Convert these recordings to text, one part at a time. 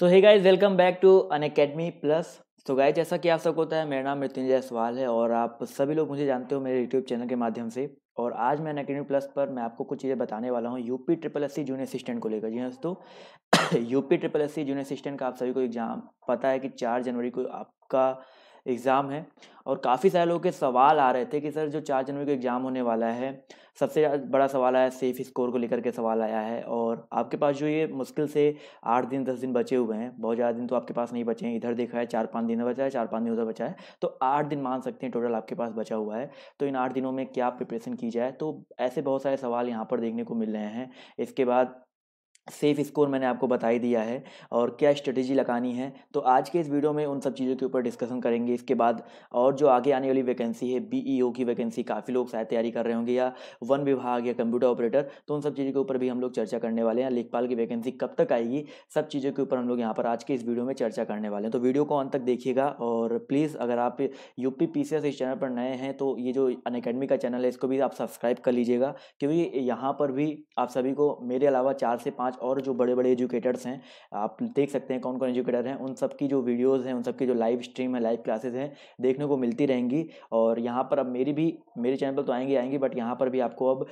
so hey guys welcome back to Unacademy plus तो guy जैसा कि आप सबको होता है मेरा नाम मृत्युंजय जायसवाल है और आप सभी लोग मुझे जानते हो मेरे यूट्यूब चैनल के माध्यम से और आज मैं अकेडमी प्लस पर मैं आपको कुछ चीज़ें बताने वाला हूँ UP triple S C junior assistant को लेकर जी हाँ दोस्तों UP triple S C junior assistant का आप सभी को एग्जाम पता है कि चार जनवरी को आपका एग्ज़ाम है और काफ़ी सारे लोगों के सवाल आ रहे थे कि सर जो चार जनवरी को एग्ज़ाम होने वाला है सबसे बड़ा सवाल आया सेफ स्कोर को लेकर के सवाल आया है और आपके पास जो ये मुश्किल से आठ दिन दस दिन बचे हुए हैं बहुत ज़्यादा दिन तो आपके पास नहीं बचे हैं इधर देखा है चार पाँच दिन बचा है चार पाँच दिन उधर बचा है तो आठ दिन मान सकते हैं टोटल आपके पास बचा हुआ है तो इन आठ दिनों में क्या प्रिपरेशन की जाए तो ऐसे बहुत सारे सवाल यहाँ पर देखने को मिल रहे हैं इसके बाद सेफ स्कोर मैंने आपको बता ही दिया है और क्या स्ट्रेटेजी लगानी है तो आज के इस वीडियो में उन सब चीज़ों के ऊपर डिस्कशन करेंगे इसके बाद और जो आगे आने वाली वैकेंसी है बीईओ e की वैकेंसी काफ़ी लोग शायद तैयारी कर रहे होंगे या वन विभाग या कंप्यूटर ऑपरेटर तो उन सब चीज़ों के ऊपर भी हम लोग चर्चा करने वाले हैं लेखपाल की वैकेंसी कब तक आएगी सब चीज़ों के ऊपर हम लोग यहाँ पर आज के इस वीडियो में चर्चा करने वाले हैं तो वीडियो को अंत तक देखिएगा और प्लीज़ अगर आप यू पी पी इस चैनल पर नए हैं तो ये जो अन का चैनल है इसको भी आप सब्सक्राइब कर लीजिएगा क्योंकि यहाँ पर भी आप सभी को मेरे अलावा चार से पाँच और जो बड़े बड़े एजुकेटर्स हैं आप देख सकते हैं कौन कौन एजुकेटर हैं उन सब की जो वीडियोज़ हैं उन सब की जो लाइव स्ट्रीम है लाइव क्लासेज हैं देखने को मिलती रहेंगी और यहाँ पर अब मेरी भी मेरे चैनल पर तो आएंगी आएंगी बट यहाँ पर भी आपको अब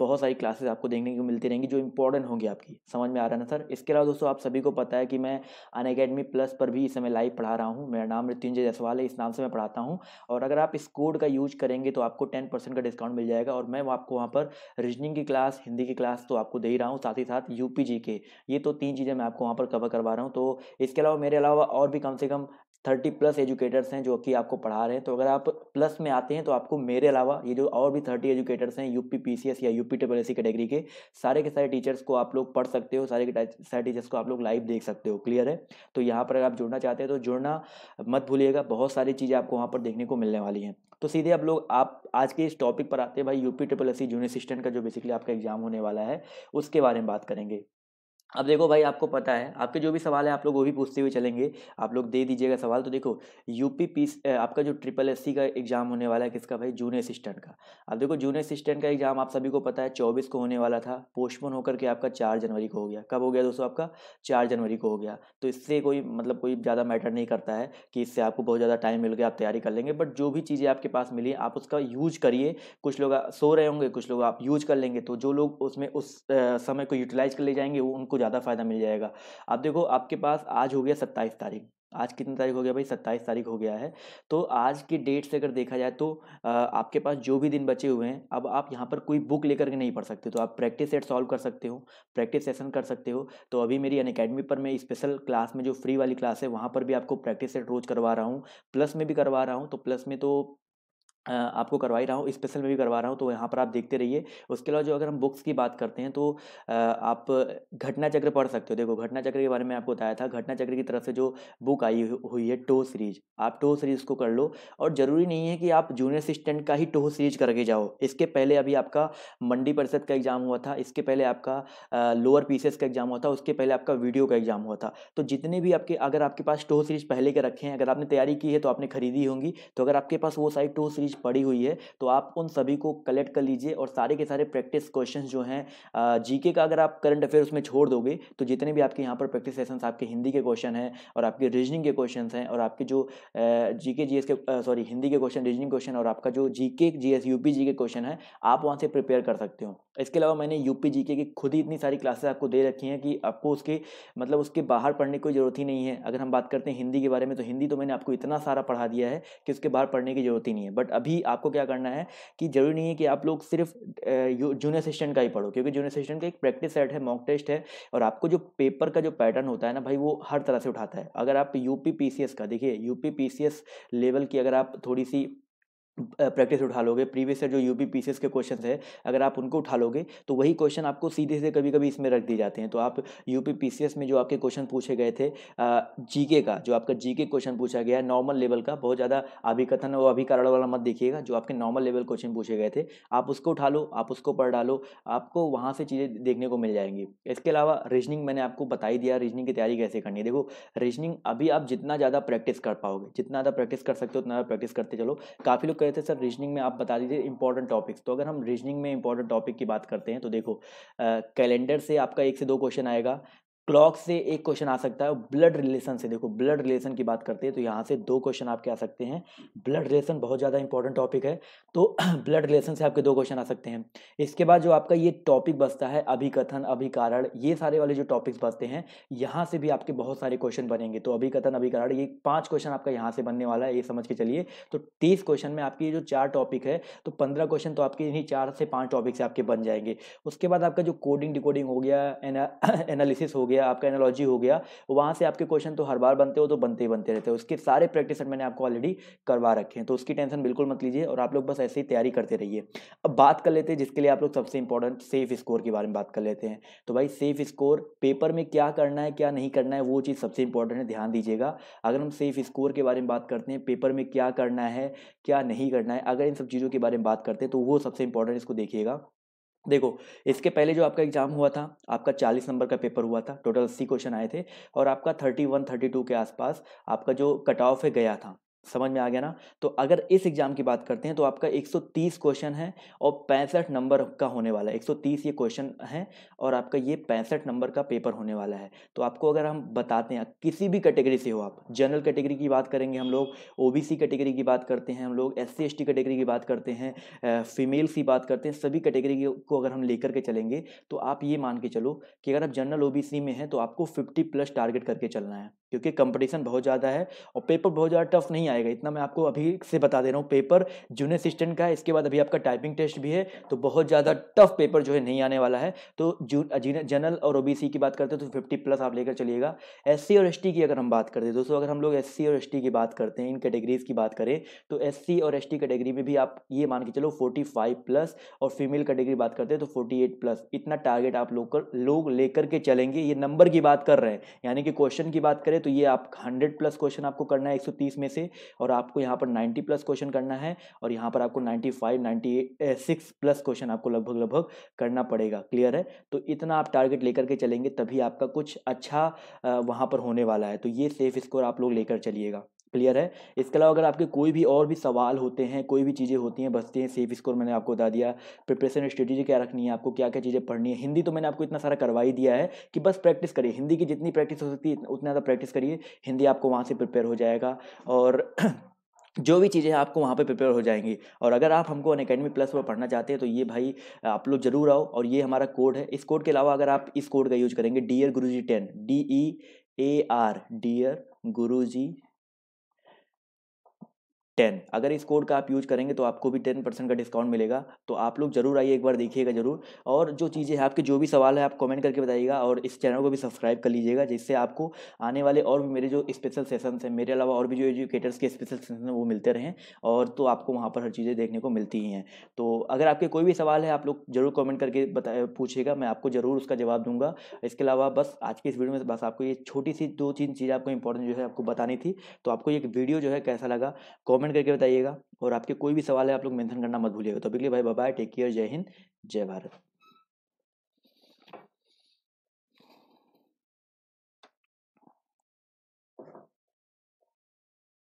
बहुत सारी क्लासेज आपको देखने को मिलती रहेंगी जो इंपॉर्टेंट होंगी आपकी समझ में आ रहा है ना सर इसके अलावा दोस्तों आप सभी को पता है कि मैं अन प्लस पर भी इस समय लाइव पढ़ा रहा हूँ मेरा नाम मृत्युंजय जायसवाल है इस नाम से मैं पढ़ाता हूँ और अगर आप इस कोड का यूज करेंगे तो आपको टेन परसेंट का डिस्काउंट मिल जाएगा और मैं आपको वहाँ पर रीजनिंग की क्लास हिंदी की क्लास तो आपको दे ही रहा हूँ साथ ही साथ यूपी जी के ये तो तीन चीज़ें मैं आपको वहाँ पर कवर करवा रहा हूँ तो इसके अलावा मेरे अलावा और भी कम से कम थर्टी प्लस एजुकेटर्स हैं जो कि आपको पढ़ा रहे हैं तो अगर आप प्लस में आते हैं तो आपको मेरे अलावा ये जो और भी थर्टी एजुकेटर्स हैं यूपी पीसीएस या यूपी टेबल एस कैटेगरी के सारे के सारे टीचर्स को आप लोग पढ़ सकते हो सारे के सारे टीचर्स को आप लोग लाइव देख सकते हो क्लियर है तो यहाँ पर अगर आप जुड़ना चाहते हैं तो जुड़ना मत भूलिएगा बहुत सारी चीज़ें आपको वहाँ पर देखने को मिलने वाली हैं तो सीधे आप लोग आप आज के इस टॉपिक पर आते हैं भाई यूपी टेबल एस जूनियर असिस्टेंट का जो बेसिकली आपका एग्जाम होने वाला है उसके बारे में बात करें करेंगे अब देखो भाई आपको पता है आपके जो भी सवाल है आप लोग वो भी पूछते हुए चलेंगे आप लोग दे दीजिएगा सवाल तो देखो यूपी पी आपका जो ट्रिपल एससी का एग्जाम होने वाला है किसका भाई जूनियर असिस्टेंट का अब देखो जूनियर असिस्टेंट का एग्जाम आप सभी को पता है चौबीस को होने वाला था पोस्टपोन होकर के आपका चार जनवरी को हो गया कब हो गया दोस्तों आपका चार जनवरी को हो गया तो इससे कोई मतलब कोई ज़्यादा मैटर नहीं करता है कि इससे आपको बहुत ज़्यादा टाइम मिल गया आप तैयारी कर लेंगे बट जो भी चीज़ें आपके पास मिली आप उसका यूज करिए कुछ लोग सो रहे होंगे कुछ लोग आप यूज कर लेंगे तो जो लोग उसमें उस समय को यूटिलाइज कर ले जाएंगे वो उनको ज़्यादा फ़ायदा मिल जाएगा अब देखो आपके पास आज हो गया सत्ताईस तारीख आज कितनी तारीख हो गया भाई सत्ताईस तारीख हो गया है तो आज की डेट से अगर देखा जाए तो आपके पास जो भी दिन बचे हुए हैं अब आप यहाँ पर कोई बुक लेकर के नहीं पढ़ सकते तो आप प्रैक्टिस सेट सॉल्व कर सकते हो प्रैक्टिस सेशन कर सकते हो तो अभी मेरी अन अकेडमी पर मैं स्पेशल क्लास में जो फ्री वाली क्लास है वहाँ पर भी आपको प्रैक्टिस सेट रोज करवा रहा हूँ प्लस में भी करवा रहा हूँ तो प्लस में तो आपको करवा ही रहा हूँ स्पेशल में भी करवा रहा हूँ तो यहाँ पर आप देखते रहिए उसके अलावा जो अगर हम बुक्स की बात करते हैं तो आप घटना चक्र पढ़ सकते हो देखो घटना चक्र के बारे में आपको बताया था घटना चक्र की तरफ से जो बुक आई हुई है टो सीरीज आप टो सीरीज को कर लो और ज़रूरी नहीं है कि आप जूनियर असिस्टेंट का ही टो सीरीज करके जाओ इसके पहले अभी आपका मंडी परिषद का एग्ज़ाम हुआ था इसके पहले आपका लोअर पीसेस का एग्ज़ाम हुआ था उसके पहले आपका वीडियो का एग्ज़ाम हुआ था तो जितने भी आपके अगर आपके पास टो सीरीज पहले के रखे हैं अगर आपने तैयारी की है तो आपने खरीदी होंगी तो अगर आपके पास वो साइड टो सीरीज पड़ी हुई है तो आप उन सभी को कलेक्ट कर लीजिए और सारे के सारे प्रैक्टिस क्वेश्चन जो हैं जीके का अगर आप करंट अफेयर उसमें छोड़ दोगे तो जितने भी आपके यहाँ पर प्रैक्टिस सेशन आपके हिंदी के क्वेश्चन हैं और आपके रीजनिंग के क्वेश्चन हैं और आपके जो जी के जी के सॉरी हिंदी के क्वेश्चन रीजनिंग क्वेश्चन और आपका जो जी के जी के क्वेश्चन है आप वहाँ से प्रिपेयर कर सकते हो इसके अलावा मैंने यू पी की खुद ही इतनी सारी क्लासेस आपको दे रखी हैं कि आपको उसके मतलब उसके बाहर पढ़ने की ज़रूरत ही नहीं है अगर हम बात करते हैं हिंदी के बारे में तो हिंदी तो मैंने आपको इतना सारा पढ़ा दिया है कि उसके बाहर पढ़ने की ज़रूरत ही नहीं है बट अभी आपको क्या करना है कि ज़रूरी नहीं है कि आप लोग सिर्फ जूनियर सेशन का ही पढ़ो क्योंकि जूनियर सेशन का एक प्रैक्टिस सेट है मॉक टेस्ट है और आपको जो पेपर का जो पैटर्न होता है ना भाई वो हर तरह से उठाता है अगर आप यू पी का देखिए यू पी लेवल की अगर आप थोड़ी सी प्रैक्टिस उठा लोगे प्रीवियस जो यूपी पी के क्वेश्चन है अगर आप उनको उठा लोगे तो वही क्वेश्चन आपको सीधे से कभी कभी इसमें रख दिए जाते हैं तो आप यूपी पी में जो आपके क्वेश्चन पूछे गए थे जीके का जो आपका जीके क्वेश्चन पूछा गया है नॉर्मल लेवल का बहुत ज़्यादा अभी वो और कारण वाला मत देखिएगा जो आपके नॉर्मल लेवल क्वेश्चन पूछे गए थे आप उसको उठा लो आप उसको पढ़ डालो आपको वहाँ से चीज़ें देखने को मिल जाएंगी इसके अलावा रीजनिंग मैंने आपको बता ही दिया रीजनिंग की तैयारी कैसे करनी है देखो रीजनिंग अभी आप जितना ज़्यादा प्रैक्टिस कर पाओगे जितना ज़्यादा प्रैक्टिस कर सकते हो उतना ज़्यादा प्रैक्टिस करते चलो काफ़ी लोग रहे थे सर रीजनिंग में आप बता दीजिए इंपॉर्टेंट टॉपिक्स तो अगर हम रीजनिंग में इंपॉर्टेंट टॉपिक की बात करते हैं तो देखो कैलेंडर से आपका एक से दो क्वेश्चन आएगा क्लॉक से एक क्वेश्चन आ सकता है ब्लड रिलेशन से देखो ब्लड रिलेशन की बात करते हैं तो यहाँ से दो क्वेश्चन आपके आ सकते हैं ब्लड रिलेशन बहुत ज़्यादा इंपॉर्टेंट टॉपिक है तो ब्लड रिलेशन से आपके दो क्वेश्चन आ सकते हैं इसके बाद जो आपका ये टॉपिक बसता है अभिकथन अभिकारण ये सारे वाले जो टॉपिक्स बसते हैं यहाँ से भी आपके बहुत सारे क्वेश्चन बनेंगे तो अभिकथन अभिकारण ये पाँच क्वेश्चन आपका यहाँ से बनने वाला है ये समझ के चलिए तो तीस क्वेश्चन में आपकी जो चार टॉपिक है तो पंद्रह क्वेश्चन तो आपके इन्हीं चार से पाँच टॉपिक से आपके बन जाएंगे उसके बाद आपका जो कोडिंग डिकोडिंग हो गया एनालिसिस हो गया गया आपका एनोलॉजी हो गया वहाँ से आपके क्वेश्चन तो हर बार बनते हो तो बनते ही बनते रहते हो उसके सारे प्रैक्टिस मैंने आपको ऑलरेडी करवा रखे हैं तो उसकी टेंशन बिल्कुल मत लीजिए और आप लोग बस ऐसे ही तैयारी करते रहिए अब बात कर लेते हैं जिसके लिए आप लोग सबसे इंपॉर्टेंट सेफ स्कोर के बारे में बात कर लेते हैं तो भाई सेफ स्कोर पेपर में क्या करना है क्या नहीं करना है वो चीज़ सबसे इंपॉर्टेंट है ध्यान दीजिएगा अगर हम सेफ स्कोर के बारे में बात करते हैं पेपर में क्या करना है क्या नहीं करना है अगर इन सब चीज़ों के बारे में बात करते हैं तो वो सबसे इंपॉर्टेंट इसको देखिएगा देखो इसके पहले जो आपका एग्जाम हुआ था आपका 40 नंबर का पेपर हुआ था टोटल अस्सी क्वेश्चन आए थे और आपका 31 32 के आसपास आपका जो कट ऑफ है गया था समझ में आ गया ना तो अगर इस एग्ज़ाम की बात करते हैं तो आपका 130 क्वेश्चन है और पैंसठ नंबर का होने वाला है 130 ये क्वेश्चन है और आपका ये पैंसठ नंबर का पेपर होने वाला है तो आपको अगर हम बताते हैं किसी भी कैटेगरी से हो आप जनरल कैटेगरी की बात करेंगे हम लोग ओबीसी कैटेगरी की बात करते हैं हम लोग एस सी कैटेगरी की बात करते हैं फीमेल्स की बात करते हैं सभी कैटेगरी को अगर हम लेकर के चलेंगे तो आप ये मान के चलो कि अगर आप जनरल ओ में हैं तो आपको फिफ्टी प्लस टारगेट करके चलना है क्योंकि कंपटीशन बहुत ज़्यादा है और पेपर बहुत ज़्यादा टफ नहीं आएगा इतना मैं आपको अभी से बता दे रहा हूँ पेपर जूनियर असिस्टेंट का है इसके बाद अभी आपका टाइपिंग टेस्ट भी है तो बहुत ज़्यादा टफ पेपर जो है नहीं आने वाला है तो जनरल और ओ की बात करते हैं तो फिफ्टी प्लस आप लेकर चलिएगा एस और एस की अगर हम बात करते हैं दोस्तों अगर हम लोग एस और एस की बात करते हैं इन कैटेगरीज की बात करें तो एस और एस कैटेगरी में भी आप ये मान के चलो फोर्टी प्लस और फीमेल कैटेगरी बात करते हैं तो फोर्टी प्लस इतना टारगेट आप लोग लोग लेकर के चलेंगे ये नंबर की बात कर रहे हैं यानी कि क्वेश्चन की बात करें करें तो ये आप 100 प्लस क्वेश्चन आपको करना है 130 में से और आपको यहाँ पर 90 प्लस क्वेश्चन करना है और यहाँ पर आपको 95 98 प्लस क्वेश्चन आपको लगभग लगभग करना पड़ेगा क्लियर है तो इतना आप टारगेट लेकर के चलेंगे तभी आपका कुछ अच्छा वहाँ पर होने वाला है तो ये सेफ स्कोर आप लोग लेकर चलिएगा क्लियर है इसके अलावा अगर आपके कोई भी और भी सवाल होते हैं कोई भी चीज़ें होती हैं बचती हैं सेफ स्कोर मैंने आपको बता दिया प्रिपरेशन स्ट्रेटेजी क्या रखनी है आपको क्या क्या चीज़ें पढ़नी है हिंदी तो मैंने आपको इतना सारा करवा ही दिया है कि बस प्रैक्टिस करिए हिंदी की जितनी प्रैक्टिस हो सकती है उतना ज़्यादा प्रैक्टिस करिए हिंदी आपको वहाँ से प्रिपेयर हो जाएगा और जो भी चीज़ें आपको वहाँ पे प्रिपेयर हो जाएंगी और अगर आप हमको अन अकेडमी प्लस पर पढ़ना चाहते हैं तो ये भाई आप लोग जरूर आओ और ये हमारा कोड है इस कोड के अलावा अगर आप इस कोड का यूज करेंगे एर Guru ji ten D E A R एर गुरु जी टेन अगर इस कोड का आप यूज करेंगे तो आपको भी टेन परसेंट का डिस्काउंट मिलेगा तो आप लोग जरूर आइए एक बार देखिएगा जरूर और जो चीज़ें हैं आपके जो भी सवाल है आप कमेंट करके बताइएगा और इस चैनल को भी सब्सक्राइब कर लीजिएगा जिससे आपको आने वाले और भी मेरे जो स्पेशल सेशंस हैं मेरे अलावा और भी जो एजुकेटर्स के स्पेशल सेशन हैं वो मिलते रहें और तो आपको वहाँ पर हर चीज़ें देखने को मिलती ही हैं तो अगर आपके कोई भी सवाल है आप लोग जरूर कॉमेंट करके बता पूछेगा मैं आपको जरूर उसका जवाब दूंगा इसके अलावा बस आज की इस वीडियो में बस आपको ये छोटी सी दो तीन चीज़ आपको इंपॉर्टेंट जो है आपको बतानी थी तो आपको एक वीडियो जो है कैसा लगा कॉमेंट कमेंट करके बताइएगा और आपके कोई भी सवाल है आप लोग मेंशन करना मत भूलिएगा तो बिल्कुल भाई बाय टेक केयर जय हिंद जय भारत